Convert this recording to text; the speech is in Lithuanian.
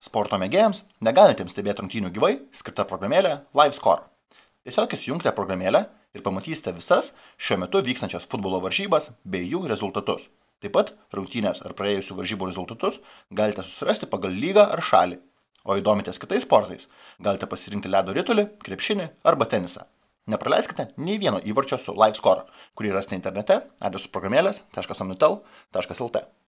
Sporto mėgėjams, negalintiems stebėti rungtynių gyvai, skirta programėlė LiveScore. Tiesiog įsijungite programėlę ir pamatysite visas šiuo metu vykstančias futbolo varžybas bei jų rezultatus. Taip pat rungtynės ar praėjusių varžybų rezultatus galite susirasti pagal lygą ar šalį. O įdomitės kitais sportais, galite pasirinkti ledo rytulį, krepšinį arba tenisą. Nepraleiskite nei vieno įvarčio su LiveScore, kurį rasite internete adresu programėlės.omnitel.lt.